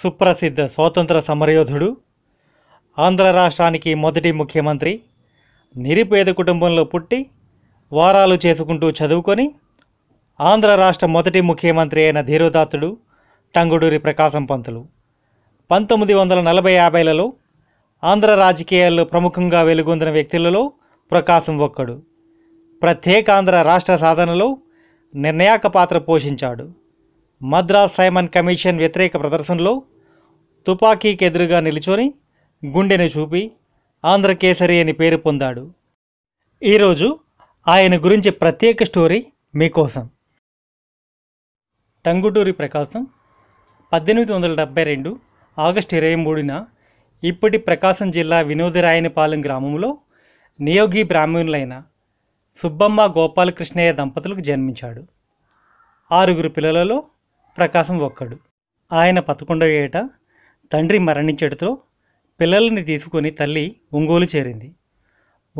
సుప్రసిద్ధ స్వాతంత్ర సమరయోధుడు ఆంధ్ర రాష్ట్రానికి మొదటి ముఖ్యమంత్రి నిరుపేద కుటుంబంలో పుట్టి వారాలు చేసుకుంటూ చదువుకొని ఆంధ్ర రాష్ట్ర మొదటి ముఖ్యమంత్రి అయిన ధీరోదాతుడు టంగుడూరి ప్రకాశం పంతులు పంతొమ్మిది వందల నలభై యాభైలలో ఆంధ్ర రాజకీయాల్లో ప్రముఖంగా వెలుగొందిన వ్యక్తులలో ప్రకాశం ఒక్కడు ప్రత్యేక ఆంధ్ర రాష్ట్ర సాధనలో నిర్ణాయక పాత్ర పోషించాడు మద్రాస్ సైమన్ కమిషన్ వ్యతిరేక ప్రదర్శనలో తుపాకీకి ఎదురుగా నిలుచొని గుండెను చూపి ఆంధ్రకేసరి అని పేరు పొందాడు ఈరోజు ఆయన గురించి ప్రత్యేక స్టోరీ మీకోసం టంగుటూరి ప్రకాశం పద్దెనిమిది వందల డెబ్బై రెండు ఆగస్టు ఇరవై మూడున ఇప్పటి ప్రకాశం జిల్లా వినోదరాయనపాలెం గ్రామంలో నియోగి బ్రాహ్మణులైన సుబ్బమ్మ గోపాలకృష్ణయ్య దంపతులకు జన్మించాడు ఆరుగురు పిల్లలలో ప్రకాశం ఒక్కడు ఆయన పదకొండవ ఏట తండ్రి మరణించడంతో పిల్లల్ని తీసుకొని తల్లి ఒంగోలు చేరింది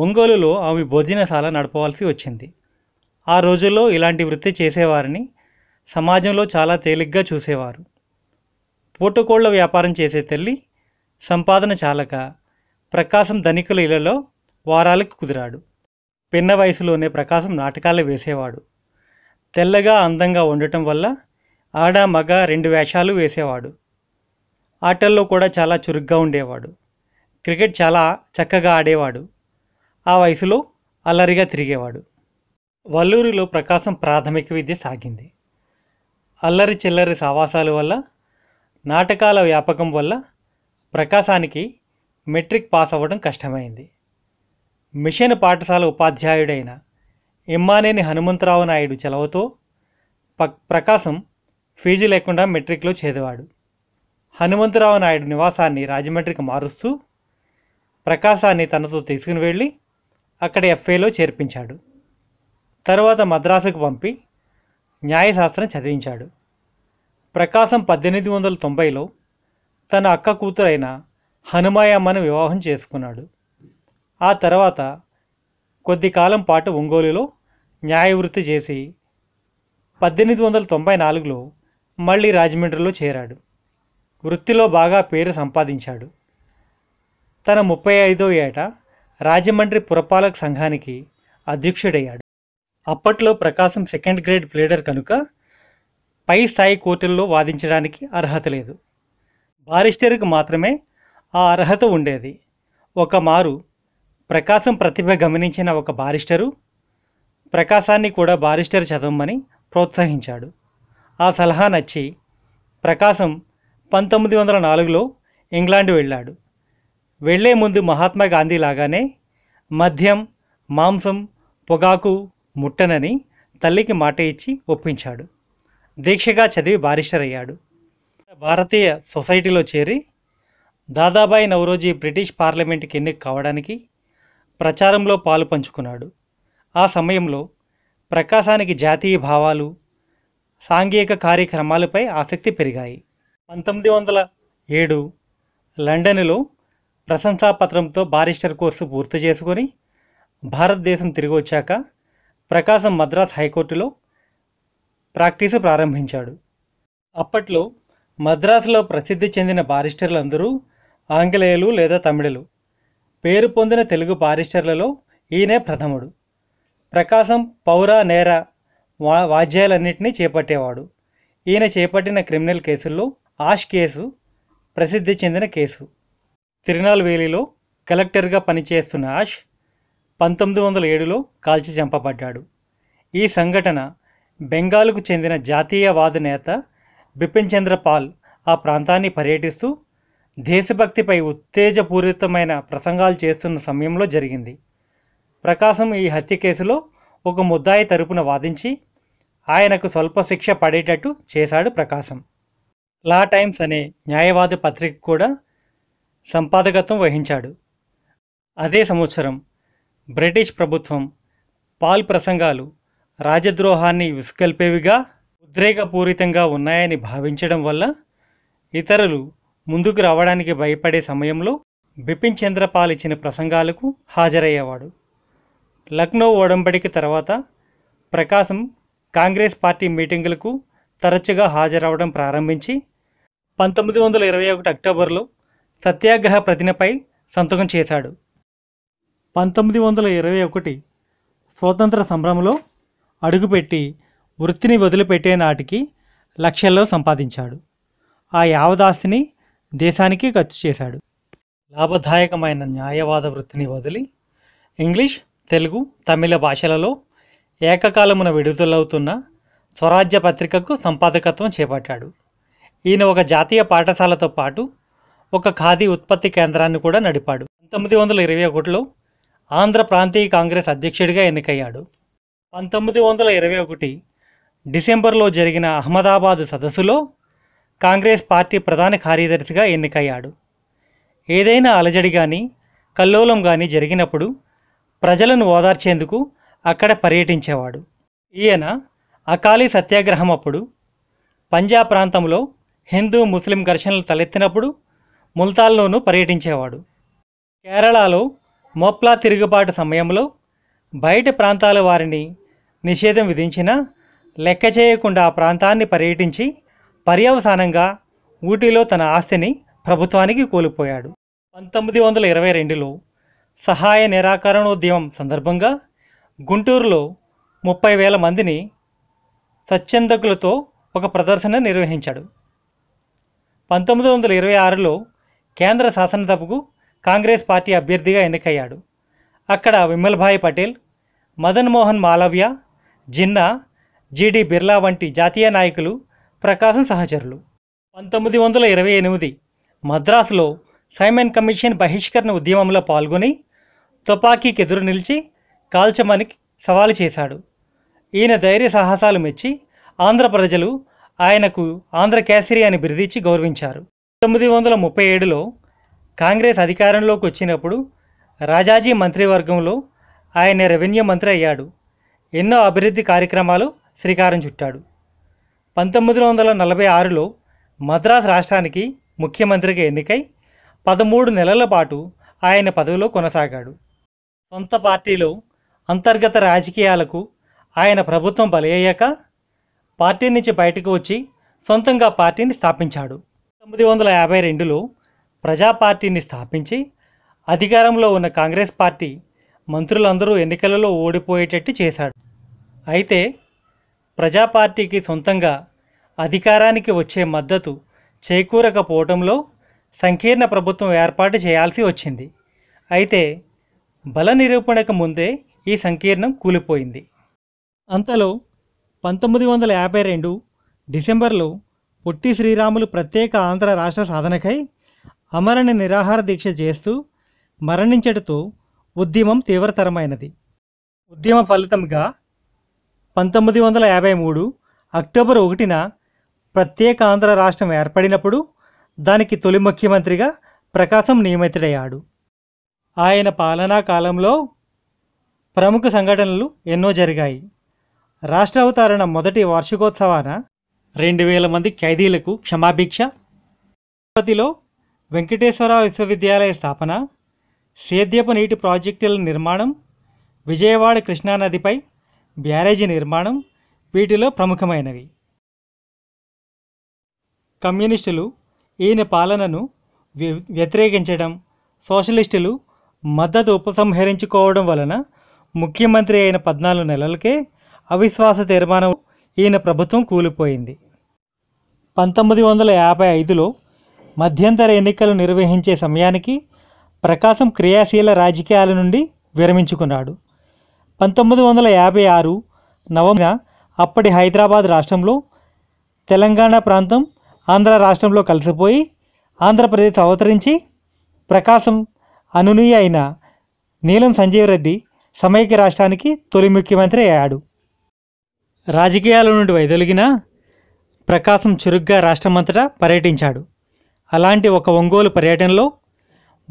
ఒంగోలులో ఆమె భోజనశాల నడపవలసి వచ్చింది ఆ రోజుల్లో ఇలాంటి వృత్తి చేసేవారిని సమాజంలో చాలా తేలిగ్గా చూసేవారు పూటకోళ్ల వ్యాపారం చేసే తల్లి సంపాదన చాలక ప్రకాశం ధనికుల ఇళ్లలో వారాలకు కుదిరాడు పిన్న వయసులోనే ప్రకాశం నాటకాలు వేసేవాడు తెల్లగా అందంగా ఉండటం వల్ల ఆడ మగ రెండు వేషాలు వేసేవాడు ఆటల్లో కూడా చాలా చురుగ్గా ఉండేవాడు క్రికెట్ చాలా చక్కగా ఆడేవాడు ఆ వయసులో అల్లరిగా తిరిగేవాడు వల్లూరులో ప్రకాశం ప్రాథమిక విద్య సాగింది అల్లరి చిల్లరి సావాసాల వల్ల నాటకాల వ్యాపకం వల్ల ప్రకాశానికి మెట్రిక్ పాస్ అవ్వడం కష్టమైంది మిషన్ పాఠశాల ఉపాధ్యాయుడైన ఇమ్మానేని హనుమంతరావు నాయుడు చెలవతో ప్రకాశం ఫీజు లేకుండా మెట్రిక్లో చేదేవాడు హనుమంతరావు నాయుడు నివాసాన్ని రాజమండ్రికి మారుస్తూ ప్రకాశాన్ని తనతో తీసుకుని వెళ్ళి అక్కడ ఎఫ్ఏలో చేర్పించాడు తరువాత మద్రాసుకు పంపి న్యాయశాస్త్రం చదివించాడు ప్రకాశం పద్దెనిమిది వందల తొంభైలో తన అక్క కూతురైన హనుమాయమ్మను వివాహం చేసుకున్నాడు ఆ తర్వాత కొద్ది కాలం పాటు ఒంగోలులో న్యాయవృత్తి చేసి పద్దెనిమిది వందల తొంభై నాలుగులో మళ్ళీ రాజమండ్రిలో చేరాడు వృత్తిలో బాగా పేరు సంపాదించాడు తన ముప్పై ఐదో ఏట రాజమండ్రి పురపాలక సంఘానికి అధ్యక్షుడయ్యాడు అప్పట్లో ప్రకాశం సెకండ్ గ్రేడ్ ప్లేడర్ కనుక పై స్థాయి కోర్టుల్లో వాదించడానికి అర్హత లేదు బారిస్టర్కి మాత్రమే ఆ అర్హత ఉండేది ఒక మారు ప్రకాశం ప్రతిభ గమనించిన ఒక బారిస్టరు ప్రకాశాన్ని కూడా బారిస్టర్ చదవమని ప్రోత్సహించాడు ఆ సలహా నచ్చి ప్రకాశం పంతొమ్మిది వందల నాలుగులో ఇంగ్లాండ్ వెళ్ళాడు వెళ్లే ముందు మహాత్మా గాంధీ లాగానే మద్యం మాంసం పొగాకు ముట్టనని తల్లికి మాట ఇచ్చి ఒప్పించాడు దీక్షగా చదివి బారిస్టర్ అయ్యాడు భారతీయ సొసైటీలో చేరి దాదాబాయి నవరోజీ బ్రిటిష్ పార్లమెంట్కి ఎన్నిక కావడానికి ప్రచారంలో పాలు పంచుకున్నాడు ఆ సమయంలో ప్రకాశానికి జాతీయ భావాలు సాంఘిక కార్యక్రమాలపై ఆసక్తి పెరిగాయి పంతొమ్మిది వందల ఏడు లండన్లో ప్రశంసాపత్రంతో బారిస్టర్ కోర్సు పూర్తి చేసుకొని భారతదేశం తిరిగి వచ్చాక ప్రకాశం మద్రాస్ హైకోర్టులో ప్రాక్టీసు ప్రారంభించాడు అప్పట్లో మద్రాసులో ప్రసిద్ధి చెందిన బారిస్టర్లందరూ ఆంగ్లేయులు లేదా తమిళులు పేరు పొందిన తెలుగు బారిస్టర్లలో ఈయనే ప్రథముడు ప్రకాశం పౌరా నేర వా వాద్యాలన్నింటినీ చేపట్టేవాడు ఈయన చేపట్టిన క్రిమినల్ కేసుల్లో ఆష్ కేసు ప్రసిద్ధి చెందిన కేసు తిరునాల్వేలిలో కలెక్టర్గా పనిచేస్తున్న ఆష్ పంతొమ్మిది వందల ఏడులో కాల్చి చంపబడ్డాడు ఈ సంఘటన బెంగాల్కు చెందిన జాతీయవాద నేత బిపిన్ చంద్ర పాల్ ఆ ప్రాంతాన్ని పర్యటిస్తూ దేశభక్తిపై ఉత్తేజపూరితమైన ప్రసంగాలు చేస్తున్న సమయంలో జరిగింది ప్రకాశం ఈ హత్య కేసులో ఒక ముద్దాయి తరపున వాదించి ఆయనకు స్వల్ప శిక్ష పడేటట్టు చేశాడు ప్రకాశం లా టైమ్స్ అనే న్యాయవాద పత్రిక కూడా సంపాదకత్వం వహించాడు అదే సంవత్సరం బ్రిటిష్ ప్రభుత్వం పాల్ ప్రసంగాలు రాజద్రోహాన్ని విసుకల్పేవిగా ఉద్రేకపూరితంగా ఉన్నాయని భావించడం వల్ల ఇతరులు ముందుకు రావడానికి భయపడే సమయంలో బిపిన్ చంద్రపాల్ ఇచ్చిన ప్రసంగాలకు హాజరయ్యేవాడు లక్నో ఒడంబడిక తర్వాత ప్రకాశం కాంగ్రెస్ పార్టీ మీటింగులకు తరచుగా హాజరవడం ప్రారంభించి పంతొమ్మిది వందల ఇరవై ఒకటి అక్టోబర్లో సత్యాగ్రహ ప్రతినపై సంతకం చేశాడు పంతొమ్మిది వందల ఇరవై ఒకటి స్వతంత్ర సంభ్రమంలో అడుగుపెట్టి వృత్తిని వదిలిపెట్టే నాటికి లక్షల్లో సంపాదించాడు ఆ యావదాస్తిని దేశానికి ఖర్చు చేశాడు లాభదాయకమైన న్యాయవాద వృత్తిని వదిలి ఇంగ్లీష్ తెలుగు తమిళ భాషలలో ఏకకాలమున విడుదలవుతున్న స్వరాజ్య పత్రికకు సంపాదకత్వం చేపట్టాడు ఈయన ఒక జాతీయ పాఠశాలతో పాటు ఒక ఖాదీ ఉత్పత్తి కేంద్రాన్ని కూడా నడిపాడు పంతొమ్మిది వందల ఇరవై ఒకటిలో ఆంధ్ర ప్రాంతీయ కాంగ్రెస్ అధ్యక్షుడిగా ఎన్నికయ్యాడు పంతొమ్మిది వందల ఇరవై ఒకటి డిసెంబర్లో జరిగిన అహ్మదాబాద్ సదస్సులో కాంగ్రెస్ పార్టీ ప్రధాన కార్యదర్శిగా ఎన్నికయ్యాడు ఏదైనా అలజడి కానీ కల్లోలం కానీ జరిగినప్పుడు ప్రజలను ఓదార్చేందుకు అక్కడ పర్యటించేవాడు ఈయన అకాలీ సత్యాగ్రహం అప్పుడు పంజాబ్ ప్రాంతంలో హిందూ ముస్లిం ఘర్షణలు తలెత్తినప్పుడు ముల్తాన్లోనూ పర్యటించేవాడు కేరళలో మోప్లా తిరుగుబాటు సమయంలో బయట ప్రాంతాల వారిని నిషేధం విధించినా లెక్క చేయకుండా ఆ ప్రాంతాన్ని పర్యటించి పర్యవసానంగా ఊటీలో తన ఆస్తిని ప్రభుత్వానికి కోల్పోయాడు పంతొమ్మిది వందల ఇరవై రెండులో సహాయ నిరాకరణోద్యమం సందర్భంగా గుంటూరులో ముప్పై వేల మందిని స్వచ్ఛందకులతో ఒక ప్రదర్శన నిర్వహించాడు పంతొమ్మిది వందల ఇరవై ఆరులో కేంద్ర శాసనసభకు కాంగ్రెస్ పార్టీ అభ్యర్థిగా ఎన్నికయ్యాడు అక్కడ విమల్భాయ్ పటేల్ మదన్ మోహన్ మాలవ్య జిన్నా జీడి బిర్లా వంటి జాతీయ నాయకులు ప్రకాశం సహచరులు పంతొమ్మిది వందల ఇరవై ఎనిమిది మద్రాసులో సైమన్ కమిషన్ బహిష్కరణ ఉద్యమంలో పాల్గొని తుపాకీకి ఎదురు నిలిచి కాల్చమని సవాలు చేశాడు ఈయన ధైర్య సాహసాలు మెచ్చి ఆంధ్ర ప్రజలు ఆయనకు ఆంధ్ర కేసరి అని బిరుదిచ్చి గౌరవించారు తొమ్మిది వందల ముప్పై ఏడులో కాంగ్రెస్ అధికారంలోకి వచ్చినప్పుడు రాజాజీ మంత్రివర్గంలో ఆయన రెవెన్యూ మంత్రి అయ్యాడు ఎన్నో అభివృద్ధి కార్యక్రమాలు శ్రీకారం చుట్టాడు పంతొమ్మిది వందల నలభై ఆరులో మద్రాసు రాష్ట్రానికి ముఖ్యమంత్రిగా ఎన్నికై పదమూడు నెలల పాటు ఆయన పదవిలో కొనసాగాడు సొంత పార్టీలో అంతర్గత రాజకీయాలకు ఆయన ప్రభుత్వం బలయ్యాక పార్టీ నుంచి బయటకు వచ్చి సొంతంగా పార్టీని స్థాపించాడు తొమ్మిది వందల యాభై రెండులో ప్రజా పార్టీని స్థాపించి అధికారంలో ఉన్న కాంగ్రెస్ పార్టీ మంత్రులందరూ ఎన్నికలలో ఓడిపోయేటట్టు చేశాడు అయితే ప్రజా పార్టీకి సొంతంగా అధికారానికి వచ్చే మద్దతు చేకూరకపోవడంలో సంకీర్ణ ప్రభుత్వం ఏర్పాటు చేయాల్సి వచ్చింది అయితే బల నిరూపణకు ముందే ఈ సంకీర్ణం కూలిపోయింది అంతలో పంతొమ్మిది వందల యాభై రెండు డిసెంబర్లో పొట్టి శ్రీరాములు ప్రత్యేక ఆంధ్ర రాష్ట్ర సాధనకై అమరణ నిరాహార దీక్ష చేస్తూ మరణించటతో ఉద్యమం తీవ్రతరమైనది ఉద్యమ ఫలితంగా పంతొమ్మిది వందల యాభై మూడు అక్టోబర్ ఒకటిన ప్రత్యేక ఆంధ్ర రాష్ట్రం ఏర్పడినప్పుడు దానికి తొలి ముఖ్యమంత్రిగా ప్రకాశం నియమితుడయ్యాడు ఆయన పాలనా కాలంలో ప్రముఖ సంఘటనలు ఎన్నో జరిగాయి రాష్ట్ర అవతారణ మొదటి వార్షికోత్సవాన రెండు వేల మంది ఖైదీలకు క్షమాభిక్ష తిరుపతిలో వెంకటేశ్వర విశ్వవిద్యాలయ స్థాపన సేద్యపు నీటి ప్రాజెక్టుల నిర్మాణం విజయవాడ కృష్ణానదిపై బ్యారేజీ నిర్మాణం వీటిలో ప్రముఖమైనవి కమ్యూనిస్టులు ఈయన పాలనను వ్యతిరేకించడం సోషలిస్టులు మద్దతు ఉపసంహరించుకోవడం వలన ముఖ్యమంత్రి అయిన పద్నాలుగు నెలలకే అవిశ్వాస తీర్మానం ఈయన ప్రభుత్వం కూలిపోయింది పంతొమ్మిది వందల యాభై ఐదులో మధ్యంతర ఎన్నికలు నిర్వహించే సమయానికి ప్రకాశం క్రియాశీల రాజకీయాల నుండి విరమించుకున్నాడు పంతొమ్మిది వందల యాభై ఆరు నవంబర్ అప్పటి హైదరాబాద్ రాష్ట్రంలో తెలంగాణ ప్రాంతం ఆంధ్ర రాష్ట్రంలో కలిసిపోయి ఆంధ్రప్రదేశ్ అవతరించి ప్రకాశం అనునీయ అయిన నీలం సంజీవ్ రెడ్డి సమైక్య రాష్ట్రానికి తొలి ముఖ్యమంత్రి అయ్యాడు రాజకీయాల నుండి వైదొలిగిన ప్రకాశం చురుగ్గా రాష్ట్రమంతటా పర్యటించాడు అలాంటి ఒక ఒంగోలు పర్యటనలో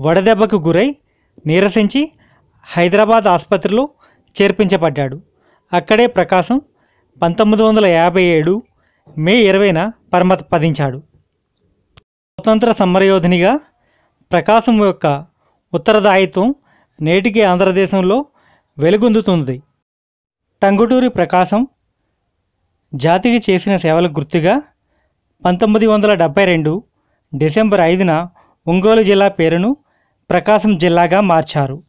వడదెబ్బకు గురై నీరసించి హైదరాబాద్ ఆసుపత్రిలో చేర్పించబడ్డాడు అక్కడే ప్రకాశం పంతొమ్మిది వందల యాభై ఏడు మే ఇరవైన పరమత పదించాడు స్వతంత్ర సమరయోధినిగా ప్రకాశం యొక్క ఉత్తరదాయిత్వం నేటికి ఆంధ్రదేశంలో వెలుగొందుతుంది టంగుటూరి ప్రకాశం జాతికి చేసిన సేవల గుర్తుగా పంతొమ్మిది వందల డెబ్బై రెండు డిసెంబర్ ఐదున ఒంగోలు జిల్లా పేరును ప్రకాశం జిల్లాగా మార్చారు